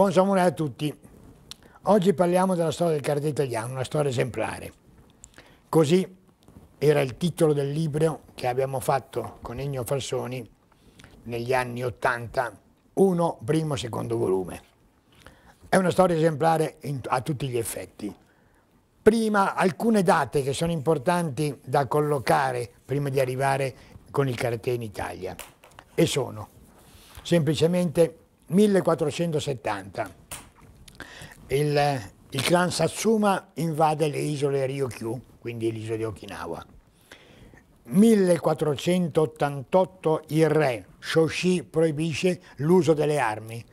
Buon samurai a tutti. Oggi parliamo della storia del karate italiano, una storia esemplare. Così era il titolo del libro che abbiamo fatto con Ennio Falsoni negli anni 80, uno primo secondo volume. È una storia esemplare in, a tutti gli effetti. Prima alcune date che sono importanti da collocare prima di arrivare con il karate in Italia e sono semplicemente 1470 il, il clan Satsuma invade le isole Ryukyu, quindi l'isola di Okinawa. 1488 il re Shoshi proibisce l'uso delle armi,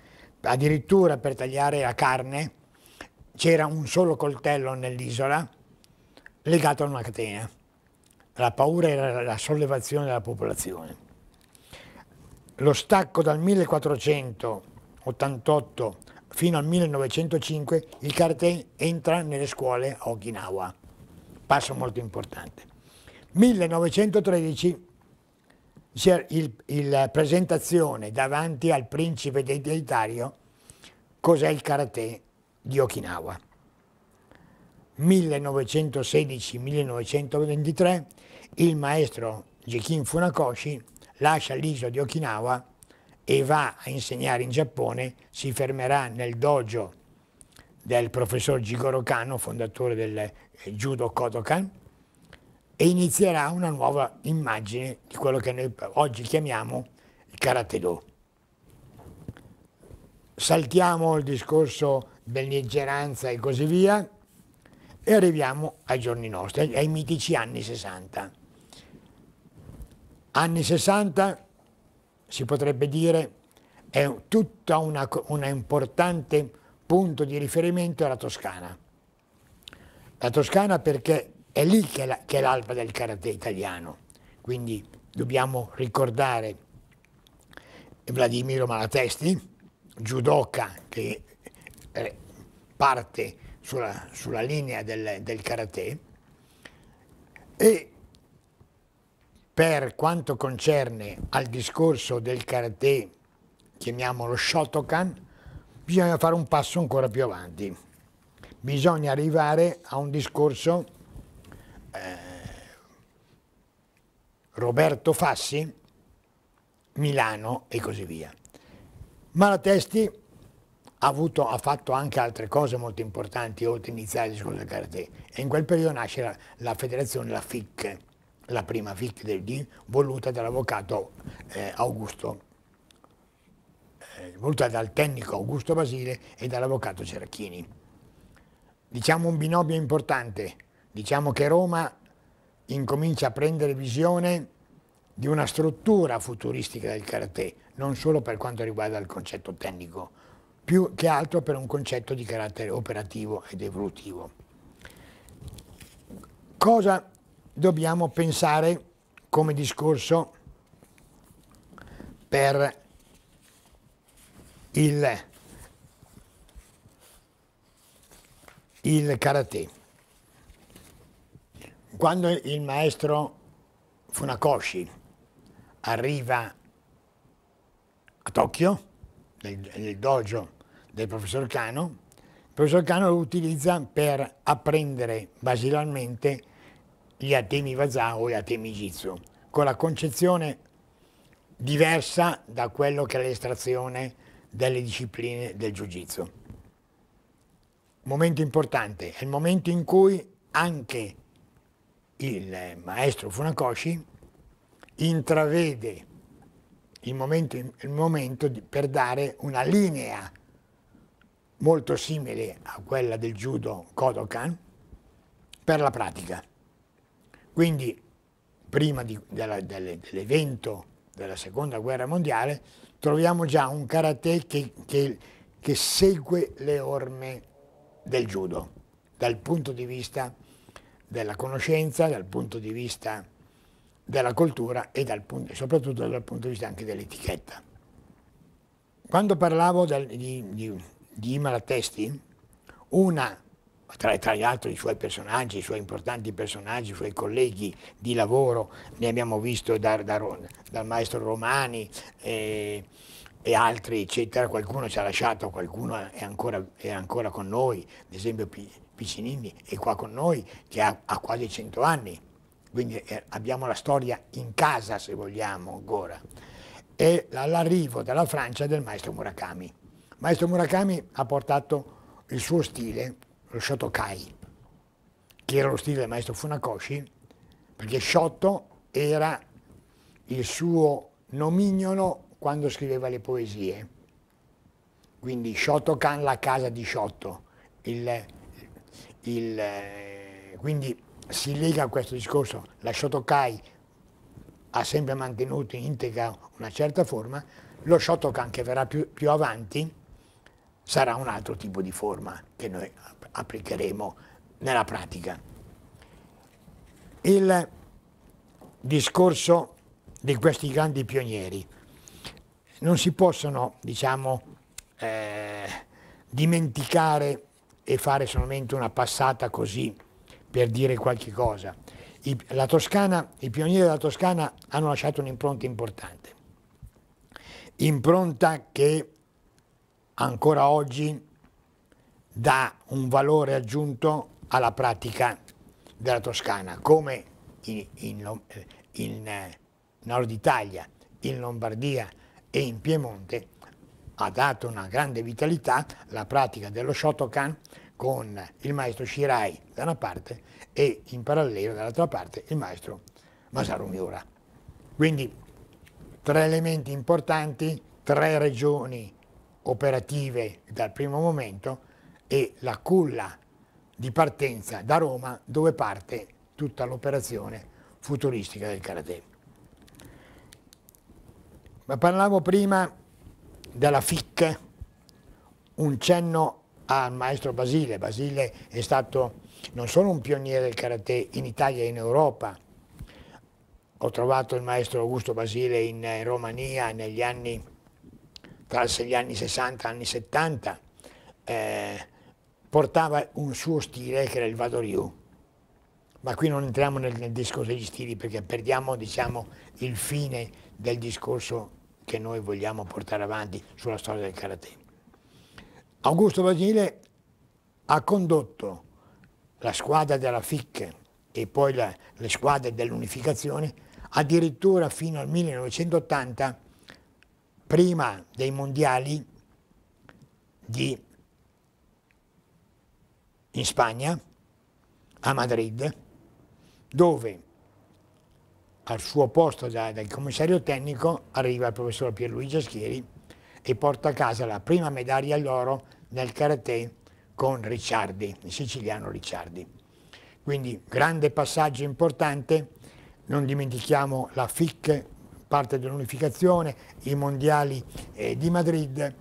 addirittura per tagliare la carne c'era un solo coltello nell'isola legato a una catena. La paura era la sollevazione della popolazione lo stacco dal 1488 fino al 1905 il karate entra nelle scuole a Okinawa, passo molto importante. 1913 la presentazione davanti al principe deitario cos'è il karate di Okinawa. 1916-1923 il maestro Jikin Funakoshi lascia l'isola di Okinawa e va a insegnare in Giappone, si fermerà nel dojo del professor Jigoro Kano, fondatore del eh, judo Kodokan, e inizierà una nuova immagine di quello che noi oggi chiamiamo il Karate Do. Saltiamo il discorso dell'iggeranza e così via e arriviamo ai giorni nostri, ai mitici anni 60. Anni 60 si potrebbe dire è tutta una, una importante punto di riferimento alla Toscana. La Toscana perché è lì che è l'alba del karate italiano, quindi dobbiamo ricordare Vladimiro Malatesti, judoka che eh, parte sulla, sulla linea del, del karate, e per quanto concerne al discorso del karate, chiamiamolo Shotokan, bisogna fare un passo ancora più avanti. Bisogna arrivare a un discorso eh, Roberto Fassi, Milano e così via. Malatesti ha, avuto, ha, fatto anche altre cose molto importanti oltre a iniziare il discorso del karate e in quel periodo nasce la, la federazione, la FIC, la prima fitta del DIN voluta dall'avvocato eh, Augusto, eh, voluta dal tecnico Augusto Basile e dall'avvocato Ceracchini. Diciamo un binomio importante, diciamo che Roma incomincia a prendere visione di una struttura futuristica del karate, non solo per quanto riguarda il concetto tecnico, più che altro per un concetto di carattere operativo ed evolutivo. Cosa dobbiamo pensare come discorso per il, il karate. Quando il maestro Funakoshi arriva a Tokyo, nel, nel dojo del professor Kano, il professor Kano lo utilizza per apprendere basilarmente gli atemi Vazà o gli atemi Jitsu, con la concezione diversa da quello che è l'estrazione delle discipline del Jiu-Jitsu. Momento importante, è il momento in cui anche il maestro Funakoshi intravede il momento, il momento di, per dare una linea molto simile a quella del judo Kodokan per la pratica. Quindi prima dell'evento della seconda guerra mondiale troviamo già un karate che, che, che segue le orme del judo dal punto di vista della conoscenza, dal punto di vista della cultura e, dal punto, soprattutto dal punto di vista anche dell'etichetta. Quando parlavo del, di, di, di Imala Testi, una tra, tra, gli altri i suoi personaggi, i suoi importanti personaggi, i suoi colleghi di lavoro, ne abbiamo visto da, da, dal maestro Romani eh, e altri, eccetera. qualcuno ci ha lasciato, qualcuno è ancora, è ancora con noi, ad esempio Piccinini è qua con noi che ha, ha quasi 100 anni, quindi eh, abbiamo la storia in casa se vogliamo ancora. E l'arrivo dalla Francia del maestro Murakami. Maestro Murakami ha portato il suo stile lo Shotokai, che era lo stile del maestro Funakoshi, perché Shoto era il suo nomignolo quando scriveva le poesie. Quindi Shotokan, la casa di Shoto. Il, il, quindi si lega a questo discorso, la Shotokai ha sempre mantenuto integra una certa forma, lo Shotokan che verrà più, più avanti sarà un altro tipo di forma che noi applicheremo nella pratica. Il discorso di questi grandi pionieri non si possono, diciamo, eh, dimenticare e fare solamente una passata così per dire qualche cosa. I, la Toscana, I pionieri della Toscana hanno lasciato un'impronta importante, impronta che ancora oggi dà un valore aggiunto alla pratica della Toscana, come in, in, eh, in eh, Nord Italia, in Lombardia e in Piemonte ha dato una grande vitalità la pratica dello Shotokan con il maestro Shirai da una parte e in parallelo dall'altra parte il maestro Masaru Miura. Quindi tre elementi importanti, tre regioni operative dal primo momento e la culla di partenza da Roma dove parte tutta l'operazione futuristica del karate. Ma parlavo prima della FIC, un cenno al maestro Basile. Basile è stato non solo un pioniere del karate in Italia e in Europa, ho trovato il maestro Augusto Basile in eh, Romania negli anni, tra gli anni 60 e gli anni 70, eh, portava un suo stile che era il Vado Vadoriu. Ma qui non entriamo nel, nel discorso degli stili perché perdiamo diciamo, il fine del discorso che noi vogliamo portare avanti sulla storia del karate. Augusto Basile ha condotto la squadra della FIC e poi la, le squadre dell'unificazione addirittura fino al 1980, prima dei mondiali di in Spagna, a Madrid, dove al suo posto da, dal commissario tecnico arriva il professor Pierluigi Aschieri e porta a casa la prima medaglia d'oro nel karate con Ricciardi, il siciliano Ricciardi. Quindi grande passaggio importante, non dimentichiamo la FIC, parte dell'unificazione, i mondiali eh, di Madrid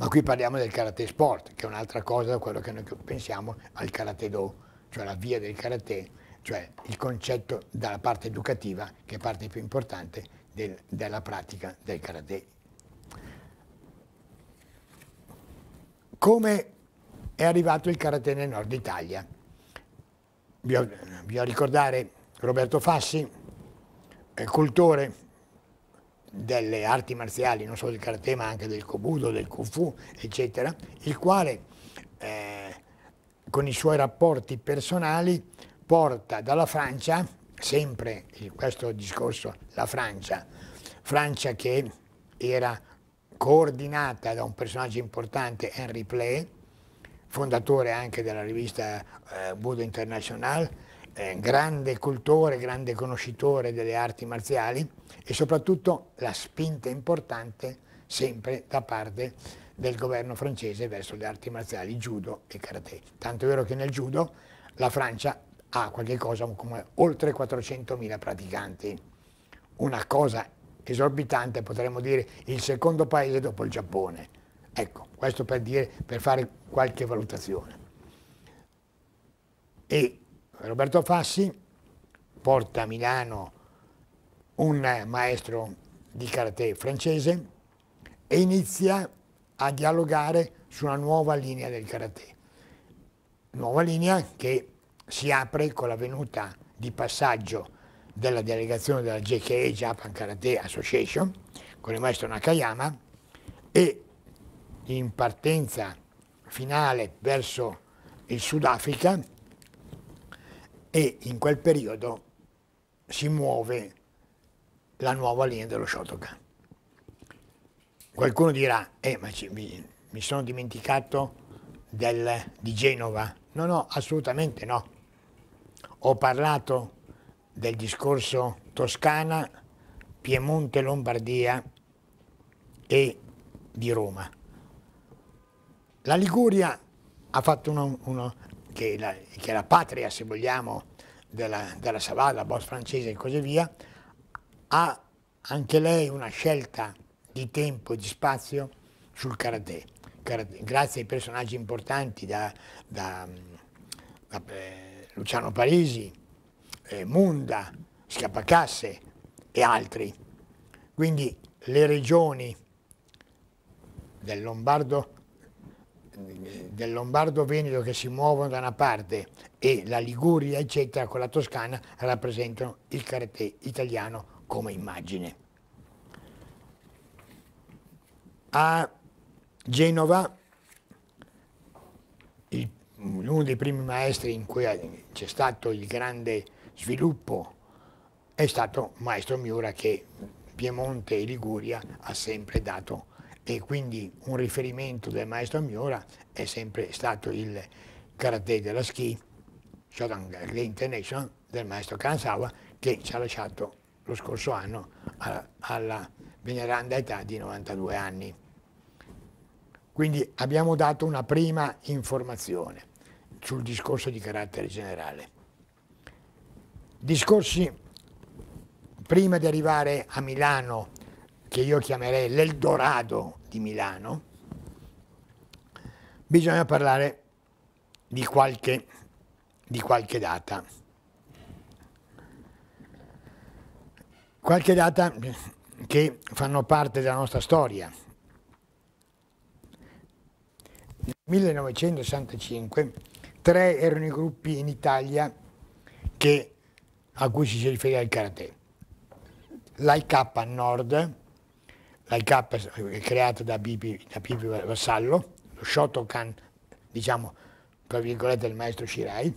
ma qui parliamo del karate sport, che è un'altra cosa da quello che noi pensiamo al karate do, cioè la via del karate, cioè il concetto dalla parte educativa, che è parte più importante del, della pratica del karate. Come è arrivato il karate nel nord Italia? Vi ho, vi ho ricordare Roberto Fassi, eh, cultore, delle arti marziali, non solo del karate ma anche del kobudo, del kung fu, eccetera, il quale eh, con i suoi rapporti personali porta dalla Francia, sempre in questo discorso la Francia, Francia che era coordinata da un personaggio importante, Henry Play, fondatore anche della rivista eh, Budo International, eh, grande cultore, grande conoscitore delle arti marziali e soprattutto la spinta importante sempre da parte del governo francese verso le arti marziali, judo e karate. Tanto è vero che nel judo la Francia ha qualche cosa come oltre 400.000 praticanti, una cosa esorbitante, potremmo dire il secondo paese dopo il Giappone. Ecco, questo per, dire, per fare qualche valutazione. E Roberto Fassi porta a Milano un maestro di karate francese e inizia a dialogare sulla nuova linea del karate. Nuova linea che si apre con la venuta di passaggio della delegazione della JKA Japan Karate Association con il maestro Nakayama e in partenza finale verso il Sudafrica e in quel periodo si muove la nuova linea dello Shotokan. Qualcuno dirà, eh, ma ci, mi, mi, sono dimenticato del, di Genova. No, no, assolutamente no. Ho parlato del discorso Toscana, Piemonte, Lombardia e di Roma. La Liguria ha fatto uno, uno, che la, che la patria, se vogliamo, della, della la boss francese e così via, ha anche lei una scelta di tempo e di spazio sul karate, karate grazie ai personaggi importanti da, da, da eh, Luciano Parisi, eh, Munda, Scapacasse e altri. Quindi le regioni del Lombardo del Lombardo-Veneto che si muovono da una parte e la Liguria eccetera con la Toscana rappresentano il karate italiano come immagine. A Genova uno dei primi maestri in cui c'è stato il grande sviluppo è stato Maestro Miura che Piemonte e Liguria ha sempre dato e quindi un riferimento del maestro Miura è sempre stato il karate della ski, Shodan Karate International, del maestro Kansawa, che ci ha lasciato lo scorso anno alla, alla veneranda età di 92 anni. Quindi abbiamo dato una prima informazione sul discorso di carattere generale. Discorsi prima di arrivare a Milano, che io chiamerei l'Eldorado di Milano, bisogna parlare di qualche, di qualche data. Qualche data che fanno parte della nostra storia. Nel 1965 tre erano i gruppi in Italia che, a cui si riferiva il karate. L'IK a nord, la IK eh, creata da Pipi, da Pipi Vassallo, lo Shotokan, diciamo, tra virgolette, del maestro Shirai,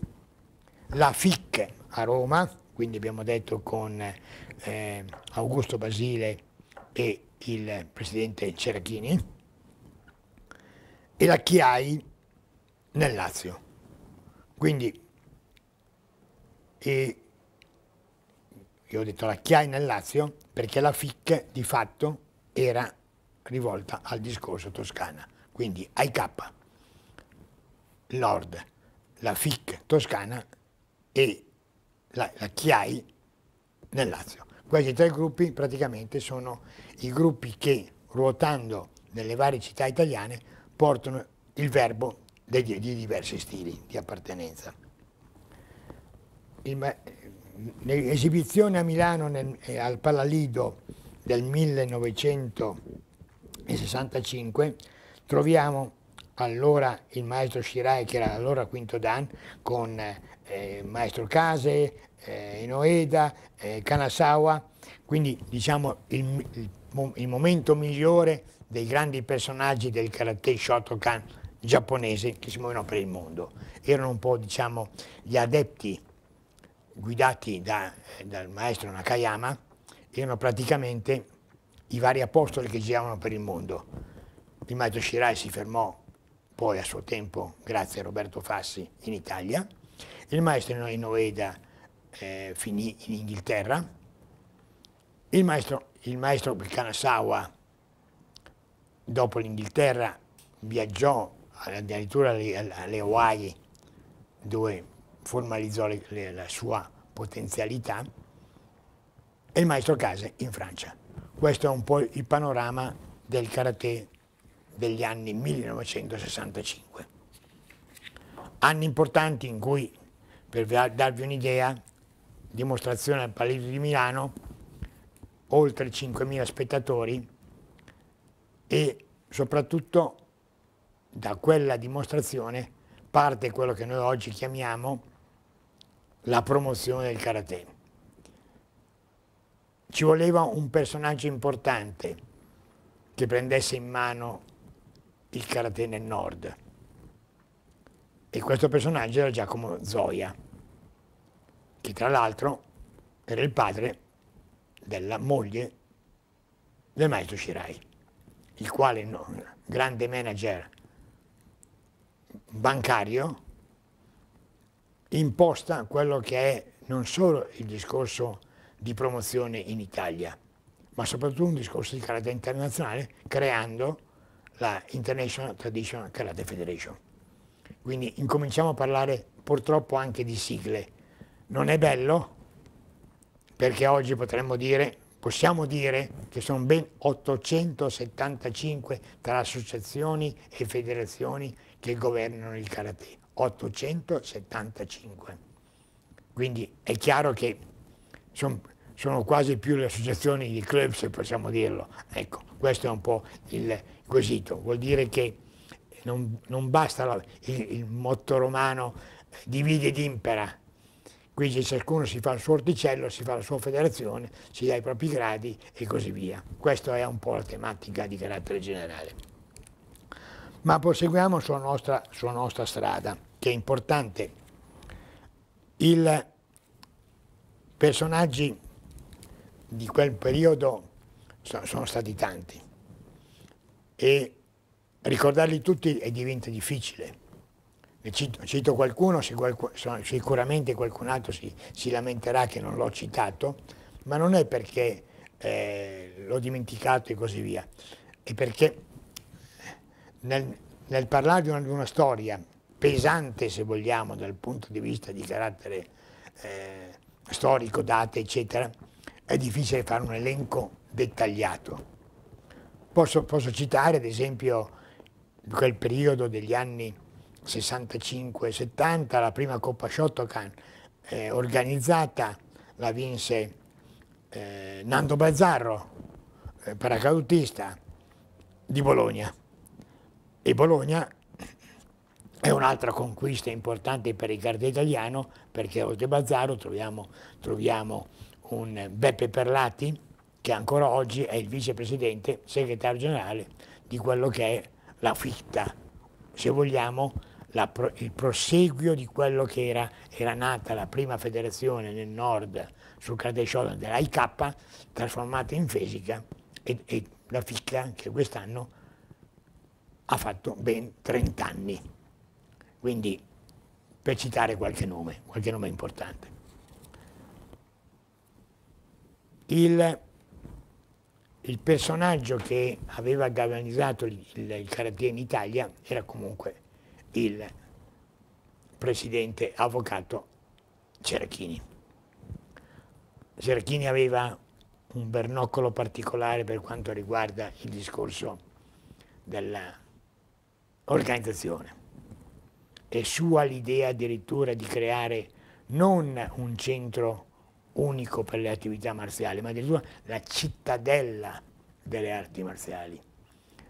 la FIC a Roma, quindi abbiamo detto con eh, Augusto Basile e il presidente Cerachini, e la Chiai nel Lazio. Quindi io ho detto la Chiai nel Lazio perché la FIC di fatto era rivolta al discorso toscana, quindi AIK, Lord, la FIC toscana e la, la CHIAI nel Lazio. Questi tre gruppi praticamente sono i gruppi che ruotando nelle varie città italiane portano il verbo di, di diversi stili di appartenenza. Ehm, L'esibizione a Milano nel, eh, al Palalido del 1965 troviamo allora il maestro Shirai, che era allora quinto Dan, con eh, eh maestro Case, eh, Inoeda, eh, Kanasawa, quindi diciamo il, il, il, momento migliore dei grandi personaggi del karate Shotokan giapponese che si muovevano per il mondo. Erano un po' diciamo, gli adepti guidati da, eh, dal maestro Nakayama, erano praticamente i vari apostoli che giravano per il mondo. Il maestro Shirai si fermò poi a suo tempo, grazie a Roberto Fassi, in Italia. Il maestro Inoeda eh, finì in Inghilterra. Il maestro, il maestro Kanasawa, dopo l'Inghilterra, viaggiò addirittura alle, alle Hawaii, dove formalizzò le, le, la sua potenzialità e il maestro Case in Francia. Questo è un po' il panorama del karate degli anni 1965. Anni importanti in cui, per darvi un'idea, dimostrazione al Palazzo di Milano, oltre 5.000 spettatori e soprattutto da quella dimostrazione parte quello che noi oggi chiamiamo la promozione del karate ci voleva un personaggio importante che prendesse in mano il karate nel nord. E questo personaggio era Giacomo Zoia, che tra l'altro era il padre della moglie del maestro Shirai, il quale grande manager bancario imposta quello che è non solo il discorso di promozione in Italia, ma soprattutto un discorso di carattere internazionale creando la International Traditional Karate Federation. Quindi incominciamo a parlare purtroppo anche di sigle. Non è bello perché oggi potremmo dire, possiamo dire che sono ben 875 tra associazioni e federazioni che governano il karate. 875. Quindi è chiaro che sono sono quasi più le associazioni di club, se possiamo dirlo. Ecco, questo è un po' il quesito. Vuol dire che non, non basta la, il, il, motto romano divide ed impera. Qui ciascuno si fa il suo orticello, si fa la sua federazione, si dà i propri gradi e così via. Questa è un po' la tematica di carattere generale. Ma proseguiamo sulla nostra, sulla nostra strada, che è importante. I personaggi di quel periodo sono stati tanti e ricordarli tutti è diventa difficile. Ne cito, cito qualcuno, sicuramente qualcun altro si, si lamenterà che non l'ho citato, ma non è perché eh, l'ho dimenticato e così via, è perché nel, nel parlare di una, di una, storia pesante, se vogliamo, dal punto di vista di carattere eh, storico, date, eccetera, è difficile fare un elenco dettagliato. Posso, posso citare ad esempio quel periodo degli anni 65-70, la prima Coppa Shotokan eh, organizzata, la vinse eh, Nando Bazzarro, eh, paracadutista di Bologna. E Bologna è un'altra conquista importante per il cardio italiano perché oltre Bazzaro troviamo, troviamo un Beppe Perlati che ancora oggi è il vicepresidente segretario generale di quello che è la fitta, se vogliamo la, il proseguio di quello che era, era, nata la prima federazione nel nord sul Cardesciolo dell'AIK, trasformata in fisica, e, e la FICA che quest'anno ha fatto ben 30 anni. Quindi per citare qualche nome, qualche nome importante. il, il personaggio che aveva galvanizzato il, il, karate in Italia era comunque il presidente avvocato Cerachini. Cerachini aveva un bernoccolo particolare per quanto riguarda il discorso dell'organizzazione. È sua l'idea addirittura di creare non un centro unico per le attività marziali, ma addirittura la cittadella delle arti marziali.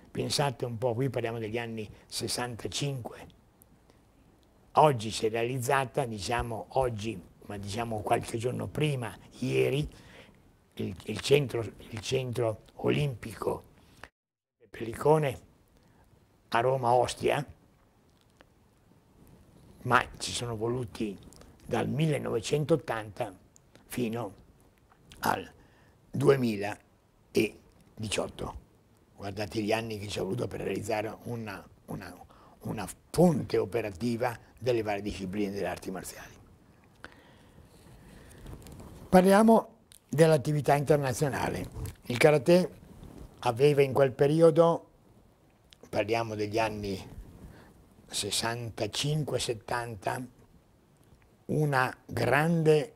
Pensate un po', qui parliamo degli anni 65, oggi si è realizzata, diciamo oggi, ma diciamo qualche giorno prima, ieri, il, il, centro, il centro olimpico Pellicone a Roma-Ostia, ma ci sono voluti dal 1980 fino al 2018. Guardate gli anni che ci ha voluto per realizzare una, una, una fonte operativa delle varie discipline delle arti marziali. Parliamo dell'attività internazionale. Il karate aveva in quel periodo, parliamo degli anni 65-70, una grande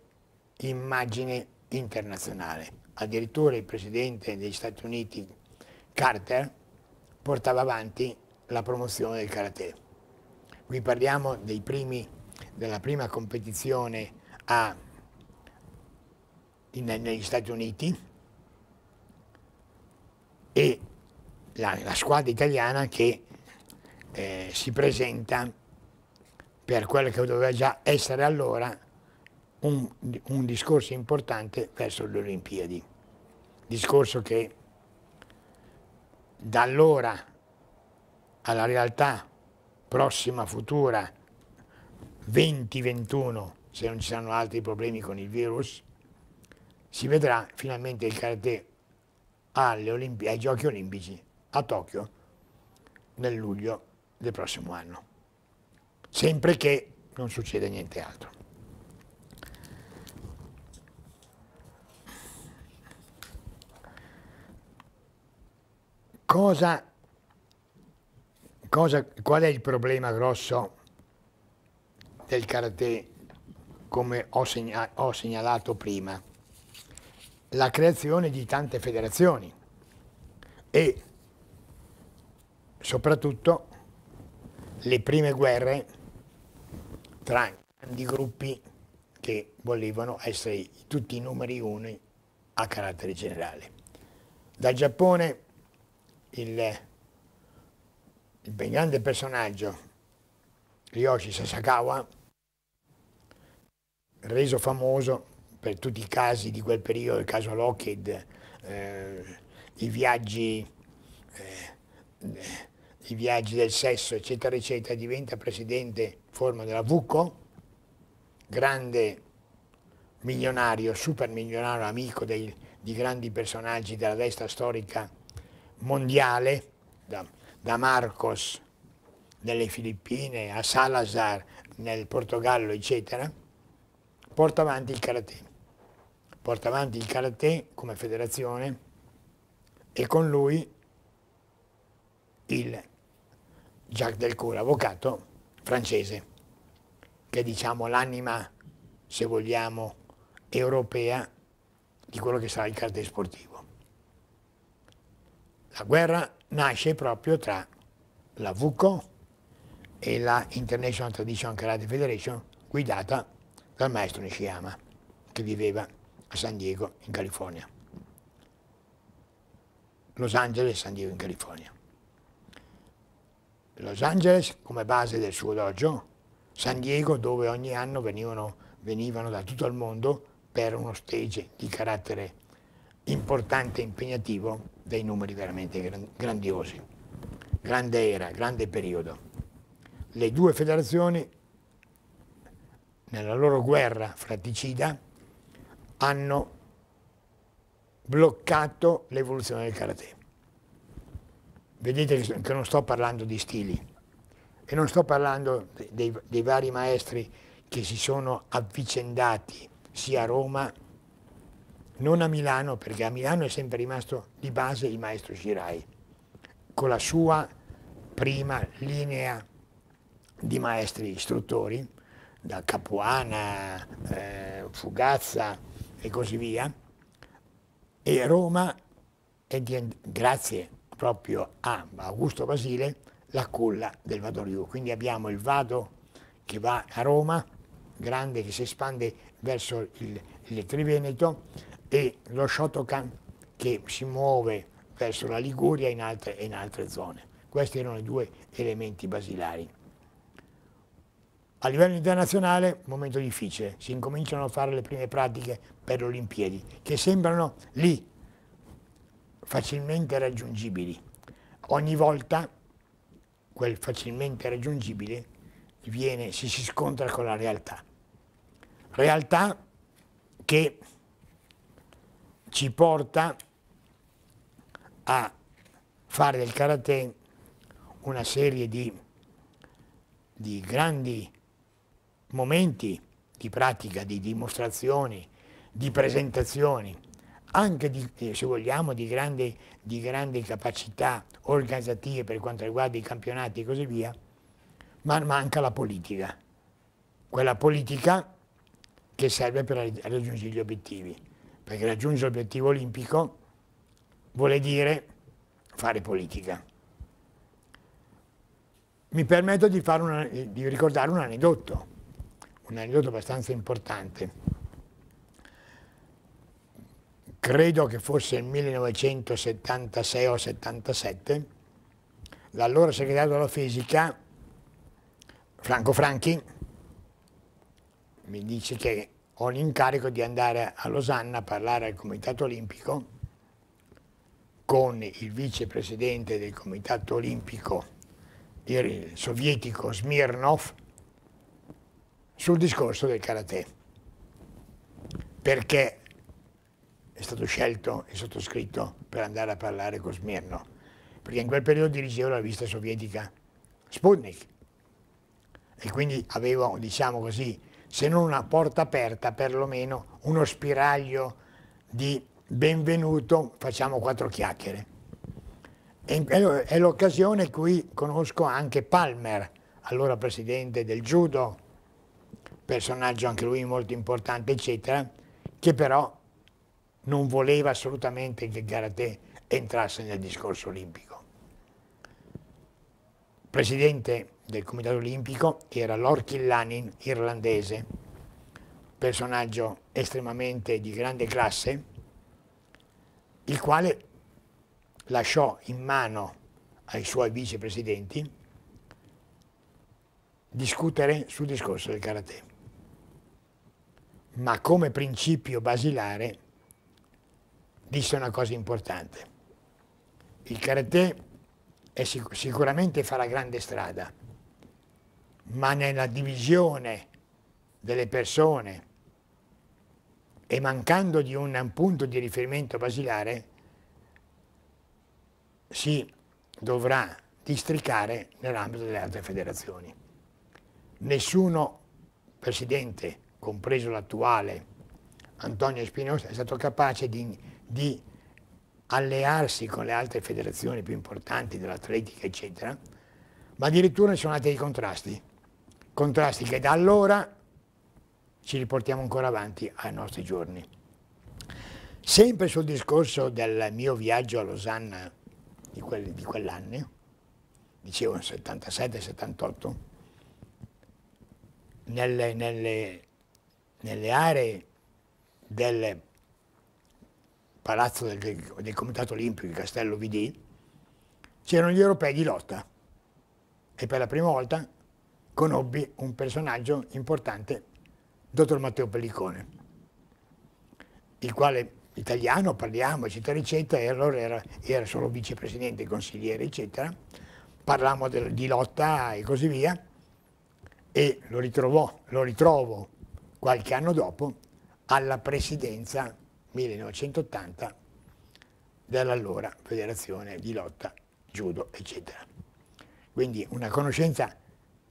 immagine internazionale. Addirittura il presidente degli Stati Uniti, Carter, portava avanti la promozione del karate. Qui parliamo primi, della prima competizione a, in, negli Stati Uniti e la, la squadra italiana che eh, si presenta per quello che doveva già essere allora un, un discorso importante verso le Olimpiadi, discorso che da allora alla realtà prossima, futura, 2021, se non ci saranno altri problemi con il virus, si vedrà finalmente il karate ai Giochi Olimpici a Tokyo nel luglio del prossimo anno, sempre che non succeda niente altro. Cosa, cosa, qual è il problema grosso del karate come ho, segna ho segnalato prima? La creazione di tante federazioni e soprattutto le prime guerre tra grandi gruppi che volevano essere tutti numeri uni a carattere generale. Dal Giappone il, il ben grande personaggio Ryoshi Sasakawa, reso famoso per tutti i casi di quel periodo, il caso Lockheed, eh, i, viaggi, eh, i viaggi del sesso, eccetera, eccetera, diventa presidente forma della VUCO, grande milionario, super milionario, amico dei, di grandi personaggi della destra storica mondiale, da, da Marcos nelle Filippine a Salazar nel Portogallo, eccetera, porta avanti il karate. Porta avanti il karate come federazione e con lui il Jacques Delcourt, avvocato francese, che è diciamo l'anima, se vogliamo, europea di quello che sarà il karate sportivo. La guerra nasce proprio tra la VUCO e la International Tradition Karate Federation guidata dal maestro Nishiyama che viveva a San Diego in California. Los Angeles, San Diego in California. Los Angeles come base del suo dojo, San Diego dove ogni anno venivano, venivano da tutto il mondo per uno stage di carattere importante e impegnativo, dei numeri veramente grandiosi. Grande era, grande periodo. Le due federazioni, nella loro guerra fratricida, hanno bloccato l'evoluzione del karate. Vedete che non sto parlando di stili e non sto parlando dei, dei vari maestri che si sono avvicendati sia a Roma non a Milano, perché a Milano è sempre rimasto di base il maestro Girai, con la sua prima linea di maestri istruttori, da Capuana, eh, Fugazza e così via, e Roma, è grazie proprio a Augusto Basile, la culla del Vado Vadorio. Quindi abbiamo il Vado che va a Roma, grande che si espande verso il, il Triveneto, e lo Shotokan che si muove verso la Liguria e in altre, in altre zone. Questi erano i due elementi basilari. A livello internazionale, momento difficile, si incominciano a fare le prime pratiche per le Olimpiadi, che sembrano lì, facilmente raggiungibili. Ogni volta quel facilmente raggiungibile viene, si, si scontra con la realtà. Realtà che ci porta a fare del karate una serie di, di grandi momenti di pratica, di dimostrazioni, di presentazioni, anche di, eh, se vogliamo di grandi, di grandi capacità organizzative per quanto riguarda i campionati e così via, ma manca la politica, quella politica che serve per raggiungere gli obiettivi perché raggiungere l'obiettivo olimpico vuole dire fare politica. Mi permetto di, una, di ricordare un aneddoto, un aneddoto abbastanza importante. Credo che fosse il 1976 o 77, l'allora segretario della fisica, Franco Franchi, mi dice che ho l'incarico di andare a Losanna a parlare al Comitato Olimpico con il vicepresidente del Comitato Olimpico sovietico Smirnov sul discorso del karate perché è stato scelto e sottoscritto per andare a parlare con Smirnov perché in quel periodo dirigevo la rivista sovietica Sputnik e quindi avevo, diciamo così, se non una porta aperta, perlomeno uno spiraglio di benvenuto, facciamo quattro chiacchiere. E, è l'occasione in cui conosco anche Palmer, allora presidente del judo, personaggio anche lui molto importante, eccetera, che però non voleva assolutamente che il karate entrasse nel discorso olimpico. Presidente del Comitato Olimpico era Lord Killanin, irlandese, personaggio estremamente di grande classe, il quale lasciò in mano ai suoi vicepresidenti discutere sul discorso del karate. Ma come principio basilare disse una cosa importante. Il karate è sic sicuramente farà grande strada, ma nella divisione delle persone e mancando di un punto di riferimento basilare si dovrà districare nell'ambito delle altre federazioni. Nessuno presidente, compreso l'attuale Antonio Spinosa, è stato capace di, di allearsi con le altre federazioni più importanti dell'atletica, eccetera, ma addirittura ci sono andati dei contrasti contrasti che da allora ci riportiamo ancora avanti ai nostri giorni. Sempre sul discorso del mio viaggio a Losanna di, quel, di quell'anno, dicevo 77-78, nelle, nelle, nelle, aree del palazzo del, del Comitato Olimpico di Castello Vidì c'erano gli europei di lotta e per la prima volta conobbi un personaggio importante, dottor Matteo Pellicone, il quale italiano, parliamo, eccetera, eccetera, e allora era, era solo vicepresidente, consigliere, eccetera, parlammo del, di lotta e così via, e lo, ritrovò, lo ritrovo qualche anno dopo alla presidenza 1980 dell'allora Federazione di Lotta, Judo, eccetera. Quindi una conoscenza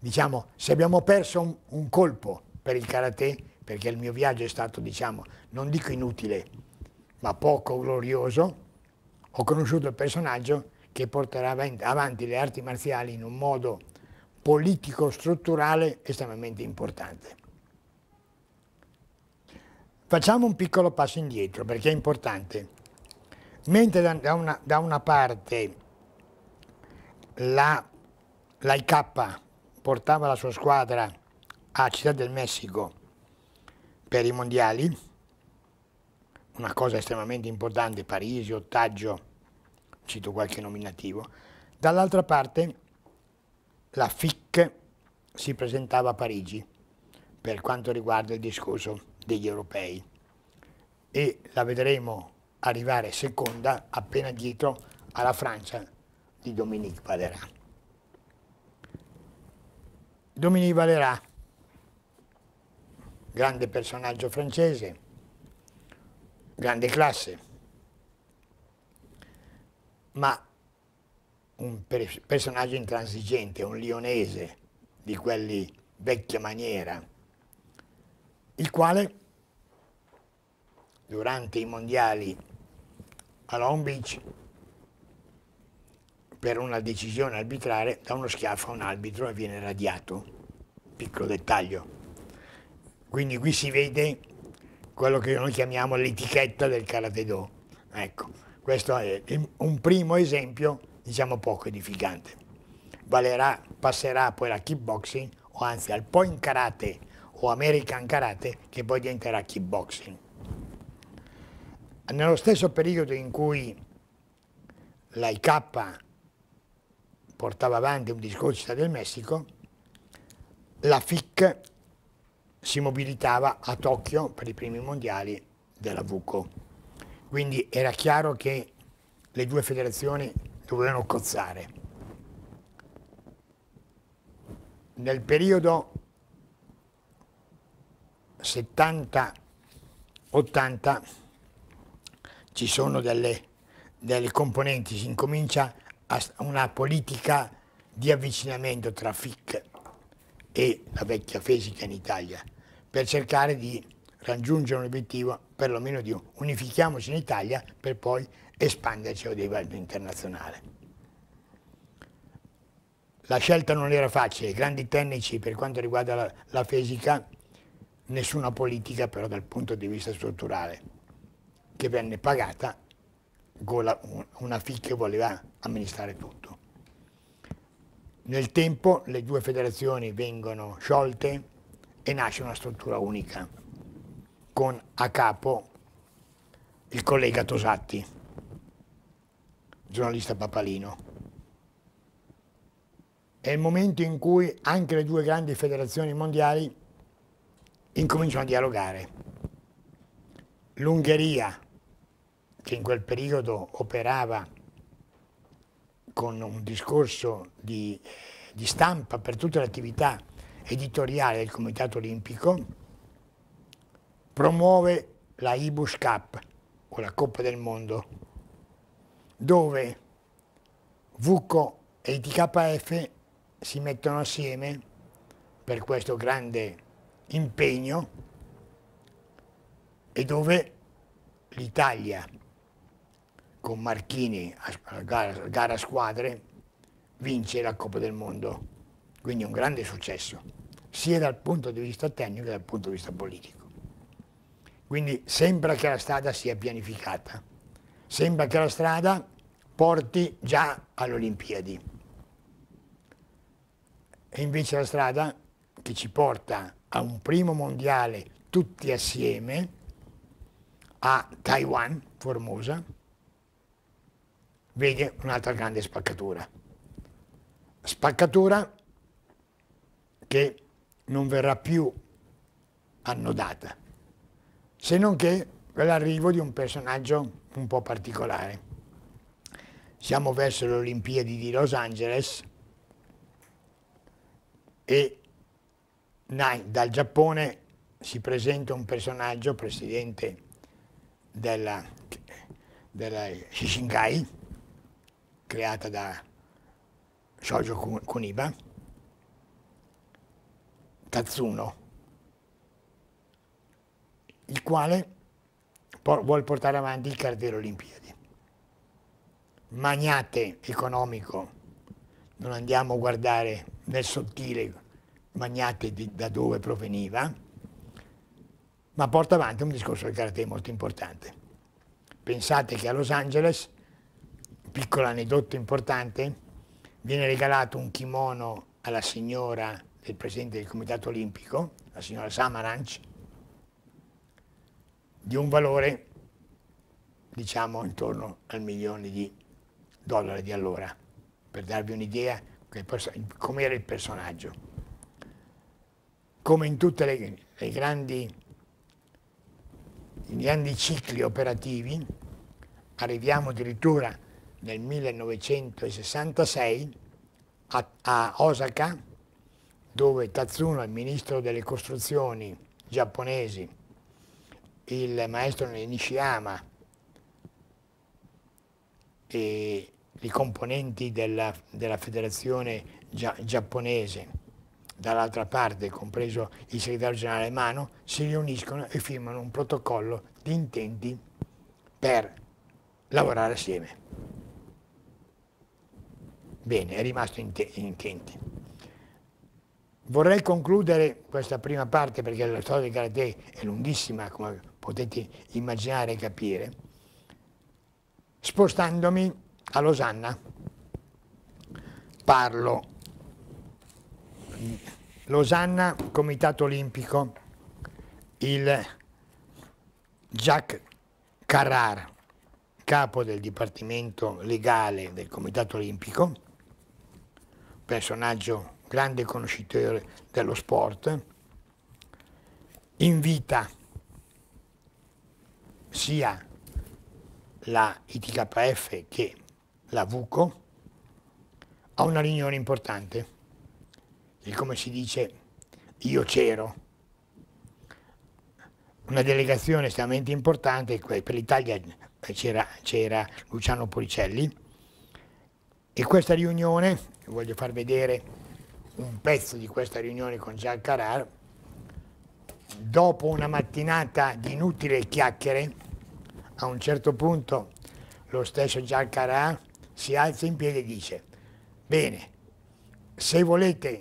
diciamo, se abbiamo perso un, un colpo per il karate, perché il mio viaggio è stato, diciamo, non dico inutile, ma poco glorioso, ho conosciuto il personaggio che porterà avanti le arti marziali in un modo politico-strutturale estremamente importante. Facciamo un piccolo passo indietro perché è importante. Mentre da una, da una parte la l'AIK portava la sua squadra a Città del Messico per i mondiali, una cosa estremamente importante, Parigi, Ottaggio, cito qualche nominativo, dall'altra parte la FIC si presentava a Parigi per quanto riguarda il discorso degli europei e la vedremo arrivare seconda appena dietro alla Francia di Dominique Valera. Dominique Valera, grande personaggio francese, grande classe, ma un personaggio intransigente, un lionese di quelli vecchia maniera, il quale durante i mondiali a Long Beach per una decisione arbitraria da uno schiaffo a un arbitro e viene radiato. Piccolo dettaglio. Quindi qui si vede quello che noi chiamiamo l'etichetta del karate do. Ecco, questo è un primo esempio, diciamo poco edificante. Valerà, passerà poi al kickboxing, o anzi al point karate o American karate, che poi diventerà kickboxing. Nello stesso periodo in cui l'IK portava avanti un discorso del Messico, la FIC si mobilitava a Tokyo per i primi mondiali della VUCO. Quindi era chiaro che le due federazioni dovevano cozzare. Nel periodo 70-80 ci sono delle, delle componenti, si incomincia a una politica di avvicinamento tra FIC e la vecchia fisica in Italia per cercare di raggiungere un obiettivo perlomeno di unifichiamoci in Italia per poi espanderci a livello internazionale. La scelta non era facile, i grandi tecnici per quanto riguarda la, la fisica, nessuna politica però dal punto di vista strutturale, che venne pagata gola, una FIC voleva amministrare tutto. Nel tempo le due federazioni vengono sciolte e nasce una struttura unica con a capo il collega Tosatti, giornalista papalino. È il momento in cui anche le due grandi federazioni mondiali incominciano a dialogare. L'Ungheria che in quel periodo operava con un discorso di, di stampa per tutta l'attività editoriale del Comitato Olimpico, promuove la Ibus Cup o la Coppa del Mondo, dove VUCO e TKF si mettono assieme per questo grande impegno e dove l'Italia con Marchini a gara, gara squadre vince la Coppa del Mondo, quindi un grande successo, sia dal punto di vista tecnico che dal punto di vista politico. Quindi sembra che la strada sia pianificata, sembra che la strada porti già alle Olimpiadi. E invece la strada che ci porta a un primo mondiale tutti assieme a Taiwan, Formosa, vede un'altra grande spaccatura. Spaccatura che non verrà più annodata, se non che l'arrivo di un personaggio un po' particolare. Siamo verso le Olimpiadi di Los Angeles e dal Giappone si presenta un personaggio, presidente della, della Shishingai, creata da Shojo Kuniba, Tatsuno, il quale por vuole portare avanti il cartello Olimpiadi. Magnate economico, non andiamo a guardare nel sottile Magnate di, da dove proveniva, ma porta avanti un discorso del karate molto importante. Pensate che a Los Angeles piccolo aneddoto importante, viene regalato un kimono alla signora del presidente del Comitato Olimpico, la signora Samaranch, di un valore, diciamo, intorno al milione di dollari di allora, per darvi un'idea di com'era il personaggio. Come in tutti i grandi cicli operativi, arriviamo addirittura nel 1966 a, a Osaka, dove Tatsuno, il ministro delle costruzioni giapponesi, il maestro Nishiyama e i componenti della, della federazione gia, giapponese, dall'altra parte, compreso il segretario generale Mano, si riuniscono e firmano un protocollo di intenti per lavorare assieme. Bene, è rimasto in, te, in Kenti. Vorrei concludere questa prima parte perché la storia del karate è lunghissima, come potete immaginare e capire, spostandomi a Losanna. Parlo Losanna, Comitato Olimpico, il Jacques Carrar, capo del Dipartimento Legale del Comitato Olimpico, personaggio grande conoscitore dello sport, invita sia la ITKF che la VUCO a una riunione importante. E come si dice, io c'ero. Una delegazione estremamente importante, per l'Italia c'era Luciano Policelli, e questa riunione voglio far vedere un pezzo di questa riunione con Jean Carrar. Dopo una mattinata di inutili chiacchiere, a un certo punto lo stesso Jean Carrar si alza in piedi e dice bene, se volete,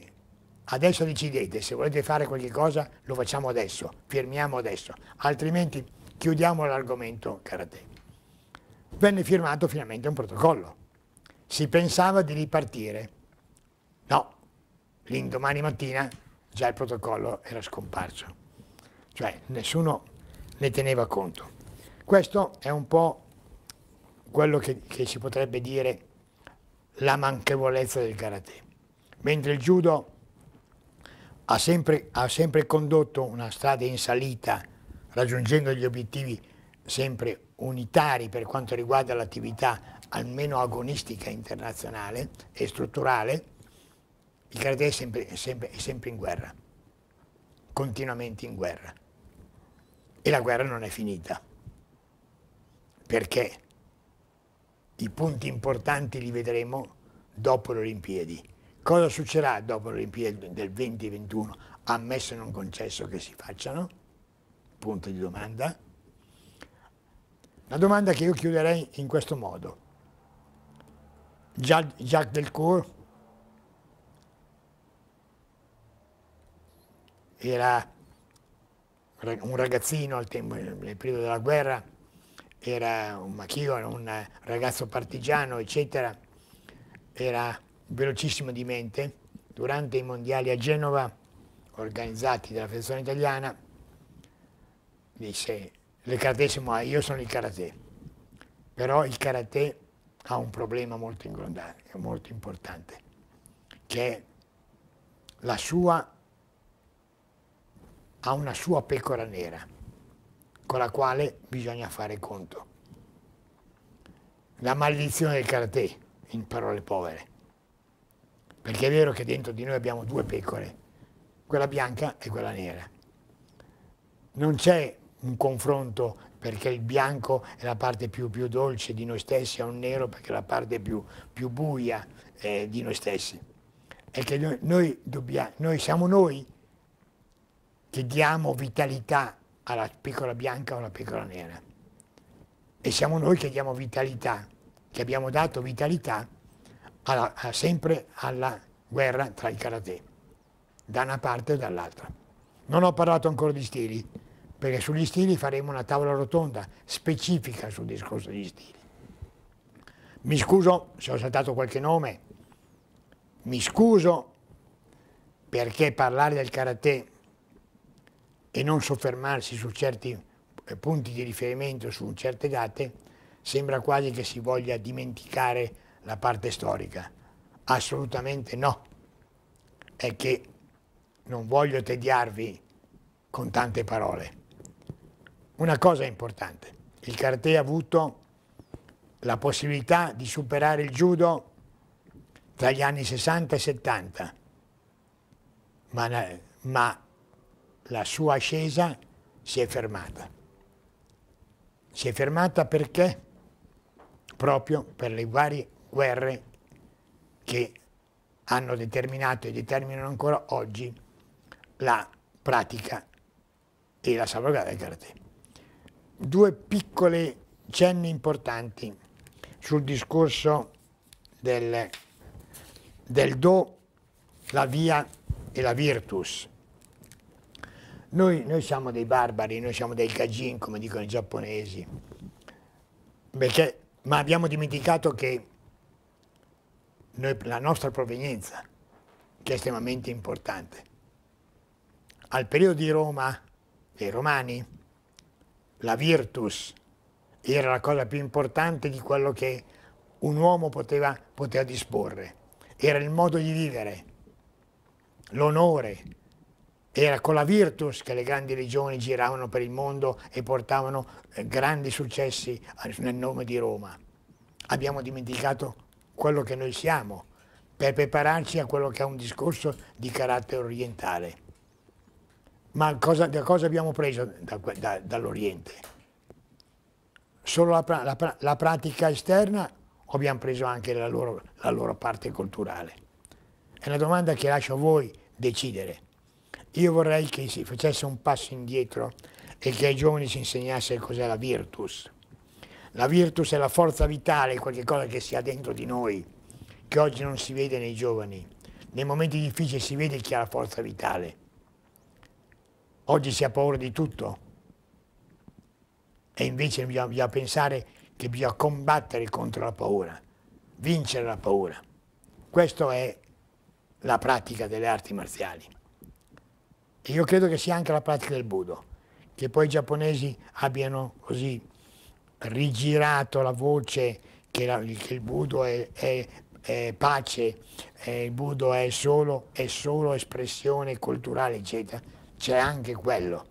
adesso decidete, se volete fare qualche cosa lo facciamo adesso, firmiamo adesso, altrimenti chiudiamo l'argomento karate. Venne firmato finalmente un protocollo si pensava di ripartire. No, l'indomani mattina già il protocollo era scomparso, cioè nessuno ne teneva conto. Questo è un po' quello che, che si potrebbe dire la manchevolezza del karate, mentre il judo ha sempre, ha sempre condotto una strada in salita, raggiungendo gli obiettivi sempre unitari per quanto riguarda l'attività almeno agonistica internazionale e strutturale, il karate è sempre, sempre, è sempre in guerra, continuamente in guerra. E la guerra non è finita, perché i punti importanti li vedremo dopo le Olimpiadi. Cosa succederà dopo le Olimpiadi del 2021, ammesso e non concesso che si facciano? Punto di domanda. La domanda che io chiuderei in questo modo. Jacques Delcourt era un ragazzino al tempo, nel periodo della guerra, era un macchio, un ragazzo partigiano, eccetera, era velocissimo di mente. Durante i mondiali a Genova, organizzati dalla Federazione Italiana, disse, le karate si io sono il karate, però il karate ha un problema molto, molto importante, che è la sua, ha una sua pecora nera, con la quale bisogna fare conto. La maledizione del karate, in parole povere. Perché è vero che dentro di noi abbiamo due pecore, quella bianca e quella nera. Non c'è un confronto perché il bianco è la parte più, più dolce di noi stessi, a un nero perché è la parte più, più buia eh, di noi stessi. È che noi, noi, dobbiamo, noi siamo noi che diamo vitalità alla piccola bianca o alla piccola nera. E siamo noi che diamo vitalità, che abbiamo dato vitalità alla, a, sempre alla guerra tra i karate, da una parte e dall'altra. Non ho parlato ancora di stili, perché sugli stili faremo una tavola rotonda specifica sul discorso degli stili. Mi scuso se ho saltato qualche nome, mi scuso perché parlare del karate e non soffermarsi su certi eh, punti di riferimento, su certe date, sembra quasi che si voglia dimenticare la parte storica. Assolutamente no. È che non voglio tediarvi con tante parole. Una cosa importante, il karate ha avuto la possibilità di superare il judo tra gli anni 60 e 70, ma, ma la sua ascesa si è fermata. Si è fermata perché? Proprio per le varie guerre che hanno determinato e determinano ancora oggi la pratica e la salvaguardia del karate due piccoli cenni importanti sul discorso del, del do, la via e la virtus. Noi, noi, siamo dei barbari, noi siamo dei gajin, come dicono i giapponesi, perché, ma abbiamo dimenticato che noi, la nostra provenienza, che è estremamente importante. Al periodo di Roma, dei romani, la virtus era la cosa più importante di quello che un uomo poteva, poteva disporre, era il modo di vivere, l'onore, era con la virtus che le grandi religioni giravano per il mondo e portavano eh, grandi successi nel nome di Roma. Abbiamo dimenticato quello che noi siamo per prepararci a quello che è un discorso di carattere orientale. Ma cosa, da cosa abbiamo preso da, da, dall'Oriente? Solo la, la, la, pratica esterna o abbiamo preso anche la loro, la loro parte culturale? È una domanda che lascio a voi decidere. Io vorrei che si facesse un passo indietro e che ai giovani si insegnasse cos'è la virtus. La virtus è la forza vitale, qualcosa che si ha dentro di noi, che oggi non si vede nei giovani. Nei momenti difficili si vede chi ha la forza vitale Oggi si ha paura di tutto e invece bisogna, bisogna pensare che bisogna combattere contro la paura, vincere la paura. Questa è la pratica delle arti marziali. E io credo che sia anche la pratica del Budo, che poi i giapponesi abbiano così rigirato la voce che, la, che il Budo è, è, è pace, è, eh, il Budo è solo, è solo espressione culturale, eccetera c'è anche quello,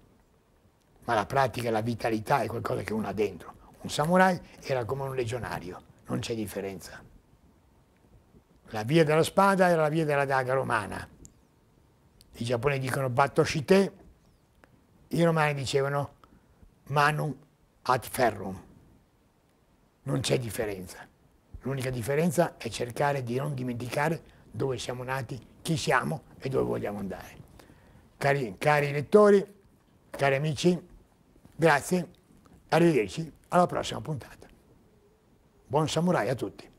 ma la pratica e la vitalità è qualcosa che uno ha dentro. Un samurai era come un legionario, non c'è differenza. La via della spada era la via della daga romana. I giapponesi dicono battoshite, i romani dicevano manum ad ferrum. Non c'è differenza. L'unica differenza è cercare di non dimenticare dove siamo nati, chi siamo e dove vogliamo andare. Cari, cari lettori, cari amici, grazie, arrivederci alla prossima puntata. Buon samurai a tutti.